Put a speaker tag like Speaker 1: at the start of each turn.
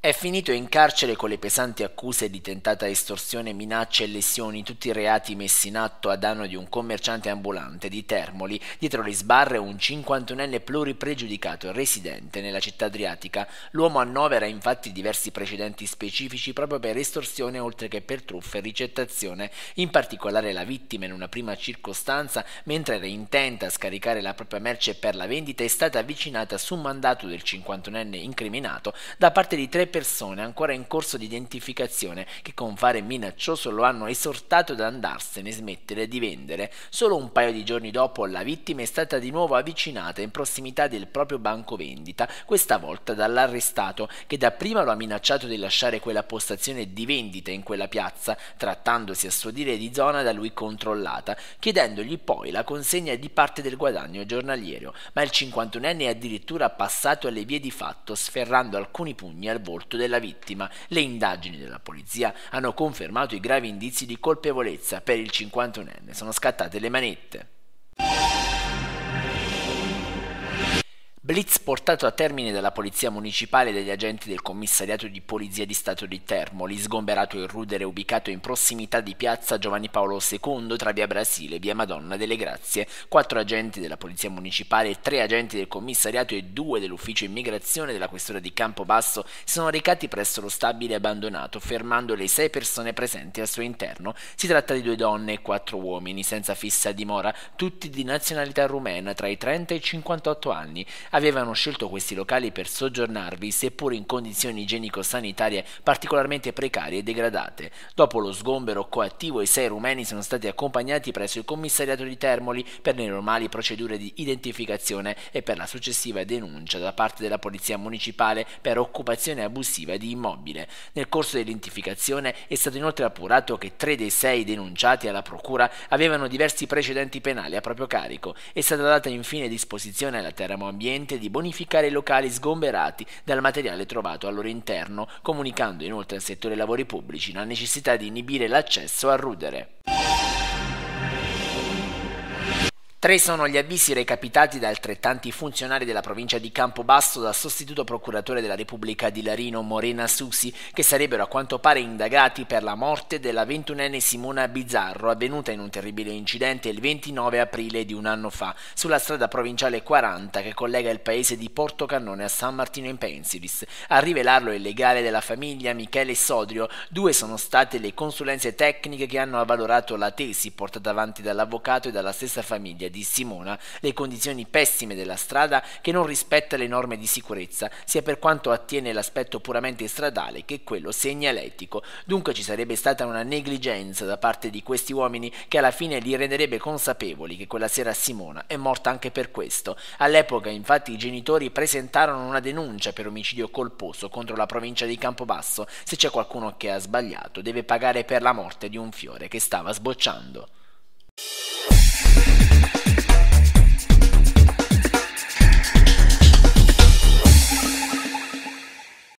Speaker 1: È finito in carcere con le pesanti accuse di tentata estorsione, minacce e lesioni, tutti i reati messi in atto a danno di un commerciante ambulante di Termoli, dietro le sbarre un 51enne pluripregiudicato residente nella città adriatica. L'uomo annovera infatti diversi precedenti specifici proprio per estorsione oltre che per truffe e ricettazione, in particolare la vittima in una prima circostanza, mentre era intenta a scaricare la propria merce per la vendita, è stata avvicinata su mandato del 51enne incriminato da parte di tre persone ancora in corso di identificazione che con fare minaccioso lo hanno esortato ad andarsene, e smettere di vendere. Solo un paio di giorni dopo la vittima è stata di nuovo avvicinata in prossimità del proprio banco vendita, questa volta dall'arrestato che dapprima lo ha minacciato di lasciare quella postazione di vendita in quella piazza, trattandosi a suo dire di zona da lui controllata, chiedendogli poi la consegna di parte del guadagno giornaliero, ma il 51enne è addirittura passato alle vie di fatto sferrando alcuni pugni al volo morto della vittima. Le indagini della polizia hanno confermato i gravi indizi di colpevolezza per il 51enne. Sono scattate le manette. Blitz portato a termine dalla polizia municipale e dagli agenti del commissariato di polizia di Stato di Termoli, sgomberato il rudere ubicato in prossimità di piazza Giovanni Paolo II tra via Brasile e via Madonna delle Grazie. Quattro agenti della polizia municipale, tre agenti del commissariato e due dell'ufficio immigrazione della questura di Campobasso si sono recati presso lo stabile abbandonato, fermando le sei persone presenti al suo interno. Si tratta di due donne e quattro uomini senza fissa dimora, tutti di nazionalità rumena tra i 30 e i 58 anni avevano scelto questi locali per soggiornarvi, seppur in condizioni igienico-sanitarie particolarmente precarie e degradate. Dopo lo sgombero coattivo, i sei rumeni sono stati accompagnati presso il commissariato di Termoli per le normali procedure di identificazione e per la successiva denuncia da parte della polizia municipale per occupazione abusiva di immobile. Nel corso dell'identificazione è stato inoltre appurato che tre dei sei denunciati alla procura avevano diversi precedenti penali a proprio carico. È stata data infine disposizione alla Termoambiente consente di bonificare i locali sgomberati dal materiale trovato al loro interno, comunicando inoltre al settore lavori pubblici la necessità di inibire l'accesso a rudere. Tre sono gli avvisi recapitati da altrettanti funzionari della provincia di Campobasso dal sostituto procuratore della Repubblica di Larino Morena Susi, che sarebbero a quanto pare indagati per la morte della ventunenne Simona Bizzarro, avvenuta in un terribile incidente il 29 aprile di un anno fa, sulla strada provinciale 40 che collega il paese di Portocannone a San Martino in Pensilis. A rivelarlo il legale della famiglia Michele Sodrio, due sono state le consulenze tecniche che hanno avvalorato la tesi portata avanti dall'avvocato e dalla stessa famiglia di di Simona le condizioni pessime della strada che non rispetta le norme di sicurezza, sia per quanto attiene l'aspetto puramente stradale che quello segnaletico. Dunque ci sarebbe stata una negligenza da parte di questi uomini che alla fine li renderebbe consapevoli che quella sera Simona è morta anche per questo. All'epoca infatti i genitori presentarono una denuncia per omicidio colposo contro la provincia di Campobasso. Se c'è qualcuno che ha sbagliato deve pagare per la morte di un fiore che stava sbocciando.